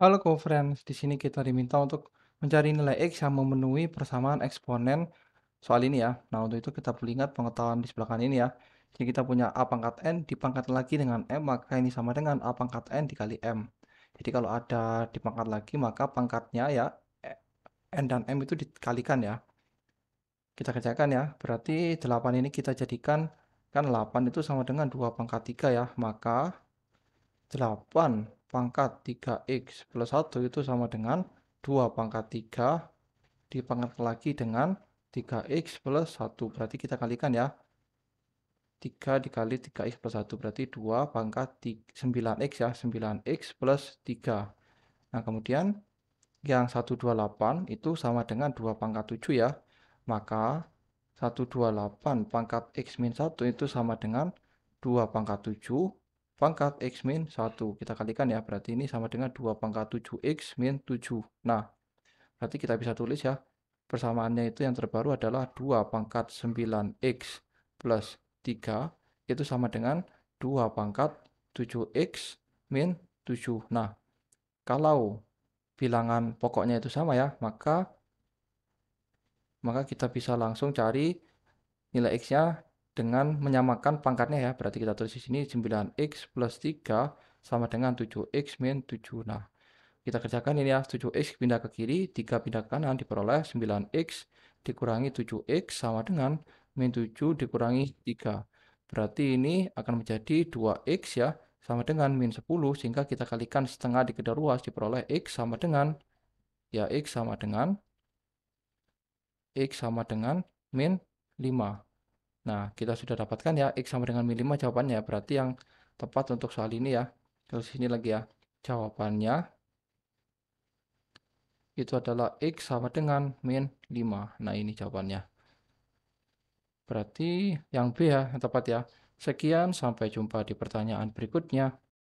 Halo co-friends, di sini kita diminta untuk mencari nilai X yang memenuhi persamaan eksponen soal ini ya. Nah untuk itu kita perlu ingat pengetahuan di sebelah kanan ini ya. Jadi kita punya A pangkat N dipangkat lagi dengan M, maka ini sama dengan A pangkat N dikali M. Jadi kalau ada dipangkat lagi, maka pangkatnya ya e, N dan M itu dikalikan ya. Kita kerjakan ya, berarti 8 ini kita jadikan, kan 8 itu sama dengan 2 pangkat 3 ya, maka 8 pangkat 3x plus 1 itu sama dengan 2 pangkat 3 dipangkat lagi dengan 3x plus 1. Berarti kita kalikan ya. 3 dikali 3x plus 1 berarti 2 pangkat 3, 9x ya. 9x plus 3. Nah kemudian yang 128 itu sama dengan 2 pangkat 7 ya. Maka 128 pangkat x min 1 itu sama dengan 2 pangkat 7 pangkat X min 1. Kita kalikan ya, berarti ini sama dengan 2 pangkat 7X min 7. Nah, berarti kita bisa tulis ya, persamaannya itu yang terbaru adalah 2 pangkat 9X plus 3 itu sama dengan 2 pangkat 7X min 7. Nah, kalau bilangan pokoknya itu sama ya, maka maka kita bisa langsung cari nilai X-nya dengan menyamakan pangkatnya ya. Berarti kita tulis di sini 9x plus 3 sama dengan 7x min 7. Nah, kita kerjakan ini ya. 7x pindah ke kiri, 3 pindah ke kanan, diperoleh 9x dikurangi 7x sama dengan min 7 dikurangi 3. Berarti ini akan menjadi 2x ya, sama dengan min 10, sehingga kita kalikan setengah di kedua ruas, diperoleh x sama dengan, ya x sama dengan, x sama dengan min 5. Nah, kita sudah dapatkan ya X sama dengan min 5 jawabannya. Berarti yang tepat untuk soal ini ya. Terus ini lagi ya. Jawabannya itu adalah X sama dengan min 5. Nah, ini jawabannya. Berarti yang B ya, yang tepat ya. Sekian, sampai jumpa di pertanyaan berikutnya.